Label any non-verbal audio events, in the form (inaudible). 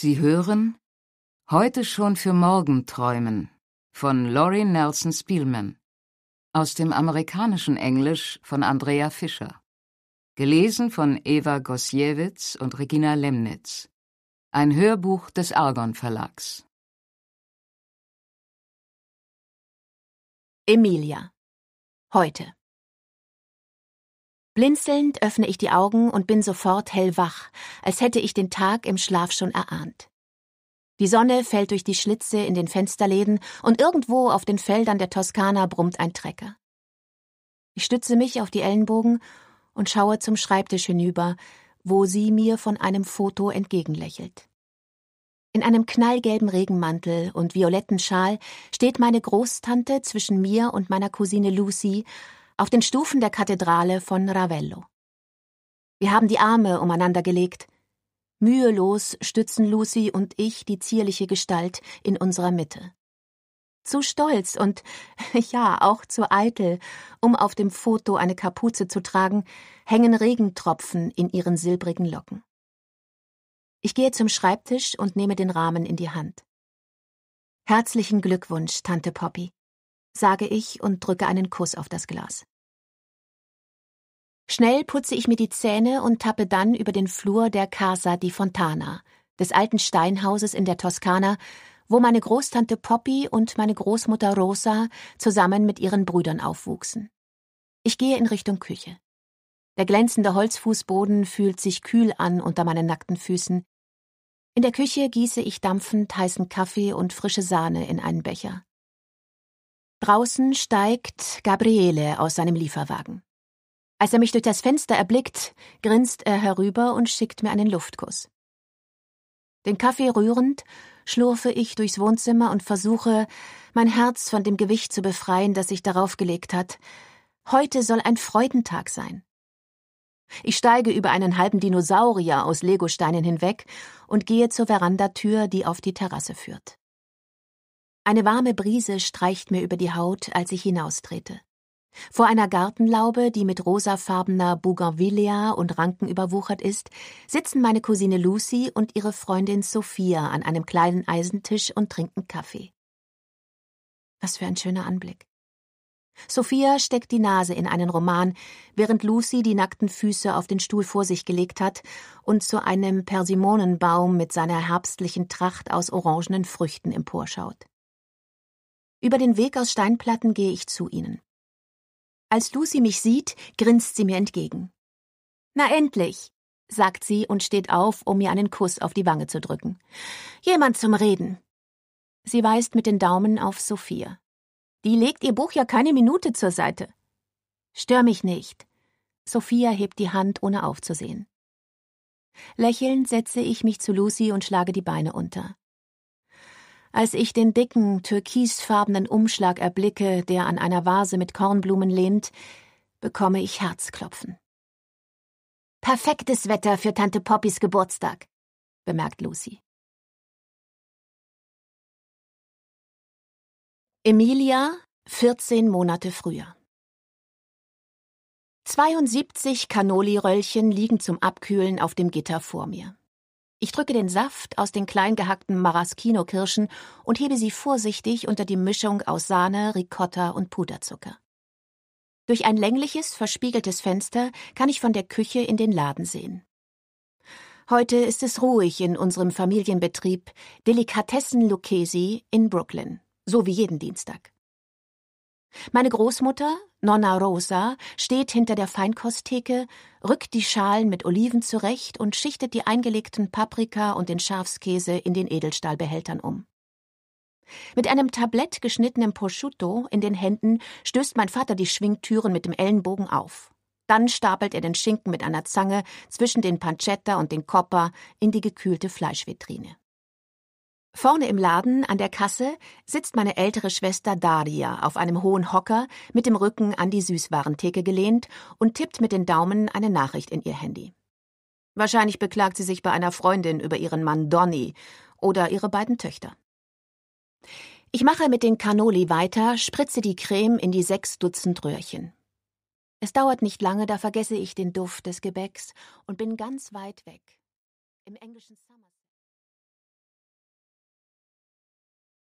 Sie hören Heute schon für morgen träumen von Laurie Nelson Spielman aus dem amerikanischen Englisch von Andrea Fischer. Gelesen von Eva Gosiewicz und Regina Lemnitz. Ein Hörbuch des Argon Verlags. Emilia. Heute. Blinzelnd öffne ich die Augen und bin sofort hellwach, als hätte ich den Tag im Schlaf schon erahnt. Die Sonne fällt durch die Schlitze in den Fensterläden und irgendwo auf den Feldern der Toskana brummt ein Trecker. Ich stütze mich auf die Ellenbogen und schaue zum Schreibtisch hinüber, wo sie mir von einem Foto entgegenlächelt. In einem knallgelben Regenmantel und violetten Schal steht meine Großtante zwischen mir und meiner Cousine Lucy auf den Stufen der Kathedrale von Ravello. Wir haben die Arme umeinander gelegt. Mühelos stützen Lucy und ich die zierliche Gestalt in unserer Mitte. Zu stolz und (laughs) ja, auch zu eitel, um auf dem Foto eine Kapuze zu tragen, hängen Regentropfen in ihren silbrigen Locken. Ich gehe zum Schreibtisch und nehme den Rahmen in die Hand. Herzlichen Glückwunsch, Tante Poppy sage ich und drücke einen Kuss auf das Glas. Schnell putze ich mir die Zähne und tappe dann über den Flur der Casa di Fontana, des alten Steinhauses in der Toskana, wo meine Großtante Poppy und meine Großmutter Rosa zusammen mit ihren Brüdern aufwuchsen. Ich gehe in Richtung Küche. Der glänzende Holzfußboden fühlt sich kühl an unter meinen nackten Füßen. In der Küche gieße ich dampfend heißen Kaffee und frische Sahne in einen Becher. Draußen steigt Gabriele aus seinem Lieferwagen. Als er mich durch das Fenster erblickt, grinst er herüber und schickt mir einen Luftkuss. Den Kaffee rührend, schlurfe ich durchs Wohnzimmer und versuche, mein Herz von dem Gewicht zu befreien, das sich darauf gelegt hat. Heute soll ein Freudentag sein. Ich steige über einen halben Dinosaurier aus Legosteinen hinweg und gehe zur Verandatür, die auf die Terrasse führt. Eine warme Brise streicht mir über die Haut, als ich hinaustrete. Vor einer Gartenlaube, die mit rosafarbener Bougainvillea und Ranken überwuchert ist, sitzen meine Cousine Lucy und ihre Freundin Sophia an einem kleinen Eisentisch und trinken Kaffee. Was für ein schöner Anblick. Sophia steckt die Nase in einen Roman, während Lucy die nackten Füße auf den Stuhl vor sich gelegt hat und zu einem Persimonenbaum mit seiner herbstlichen Tracht aus orangenen Früchten emporschaut. Über den Weg aus Steinplatten gehe ich zu ihnen. Als Lucy mich sieht, grinst sie mir entgegen. Na endlich, sagt sie und steht auf, um mir einen Kuss auf die Wange zu drücken. Jemand zum Reden. Sie weist mit den Daumen auf Sophia. Die legt ihr Buch ja keine Minute zur Seite. Stör mich nicht. Sophia hebt die Hand, ohne aufzusehen. Lächelnd setze ich mich zu Lucy und schlage die Beine unter als ich den dicken, türkisfarbenen Umschlag erblicke, der an einer Vase mit Kornblumen lehnt, bekomme ich Herzklopfen. Perfektes Wetter für Tante Poppys Geburtstag, bemerkt Lucy. Emilia, 14 Monate früher. 72 Cannoli-Röllchen liegen zum Abkühlen auf dem Gitter vor mir. Ich drücke den Saft aus den klein gehackten Maraschino-Kirschen und hebe sie vorsichtig unter die Mischung aus Sahne, Ricotta und Puderzucker. Durch ein längliches, verspiegeltes Fenster kann ich von der Küche in den Laden sehen. Heute ist es ruhig in unserem Familienbetrieb Delikatessen Lucchesi in Brooklyn, so wie jeden Dienstag. Meine Großmutter, Nonna Rosa, steht hinter der Feinkosttheke, rückt die Schalen mit Oliven zurecht und schichtet die eingelegten Paprika und den Schafskäse in den Edelstahlbehältern um. Mit einem Tablett geschnittenem Prosciutto in den Händen stößt mein Vater die Schwingtüren mit dem Ellenbogen auf. Dann stapelt er den Schinken mit einer Zange zwischen den Pancetta und den Copper in die gekühlte Fleischvitrine. Vorne im Laden an der Kasse sitzt meine ältere Schwester Daria auf einem hohen Hocker mit dem Rücken an die Süßwarentheke gelehnt und tippt mit den Daumen eine Nachricht in ihr Handy. Wahrscheinlich beklagt sie sich bei einer Freundin über ihren Mann Donny oder ihre beiden Töchter. Ich mache mit den Cannoli weiter, spritze die Creme in die sechs Dutzend Röhrchen. Es dauert nicht lange, da vergesse ich den Duft des Gebäcks und bin ganz weit weg. Im englischen Summer